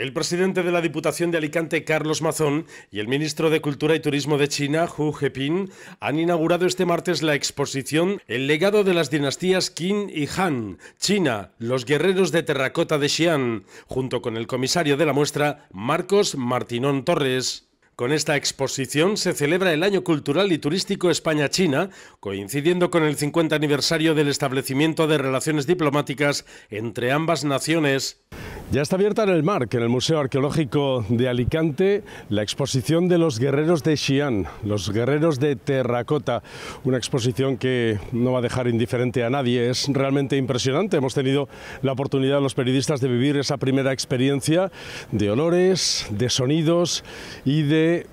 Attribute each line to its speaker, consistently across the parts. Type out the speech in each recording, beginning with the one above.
Speaker 1: El presidente de la Diputación de Alicante, Carlos Mazón, y el ministro de Cultura y Turismo de China, Hu Jepin, han inaugurado este martes la exposición El legado de las dinastías Qin y Han, China, los guerreros de terracota de Xi'an, junto con el comisario de la muestra, Marcos Martinón Torres. Con esta exposición se celebra el Año Cultural y Turístico España-China, coincidiendo con el 50 aniversario del establecimiento de relaciones diplomáticas entre ambas naciones. Ya está abierta en el MARC, en el Museo Arqueológico de Alicante, la exposición de los guerreros de Xi'an, los guerreros de terracota, una exposición que no va a dejar indiferente a nadie, es realmente impresionante. Hemos tenido la oportunidad los periodistas de vivir esa primera experiencia de olores, de sonidos y de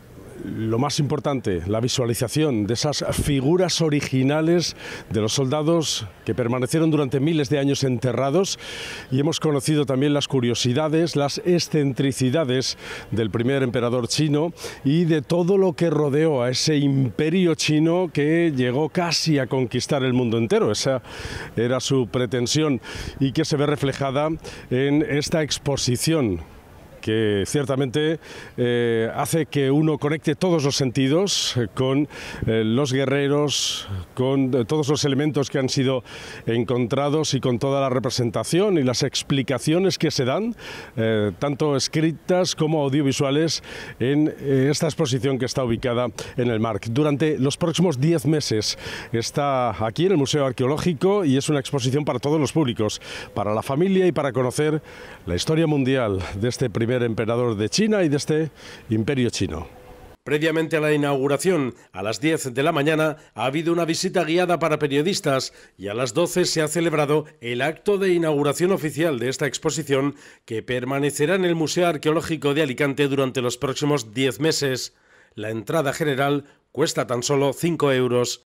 Speaker 1: lo más importante, la visualización de esas figuras originales de los soldados que permanecieron durante miles de años enterrados y hemos conocido también las curiosidades, las excentricidades del primer emperador chino y de todo lo que rodeó a ese imperio chino que llegó casi a conquistar el mundo entero. Esa era su pretensión y que se ve reflejada en esta exposición que ciertamente eh, hace que uno conecte todos los sentidos eh, con eh, los guerreros, con todos los elementos que han sido encontrados y con toda la representación y las explicaciones que se dan, tanto escritas como audiovisuales, en esta exposición que está ubicada en el Mar. Durante los próximos 10 meses está aquí en el Museo Arqueológico y es una exposición para todos los públicos, para la familia y para conocer la historia mundial de este primer emperador de China y de este imperio chino. Previamente a la inauguración, a las 10 de la mañana, ha habido una visita guiada para periodistas y a las 12 se ha celebrado el acto de inauguración oficial de esta exposición que permanecerá en el Museo Arqueológico de Alicante durante los próximos 10 meses. La entrada general cuesta tan solo 5 euros.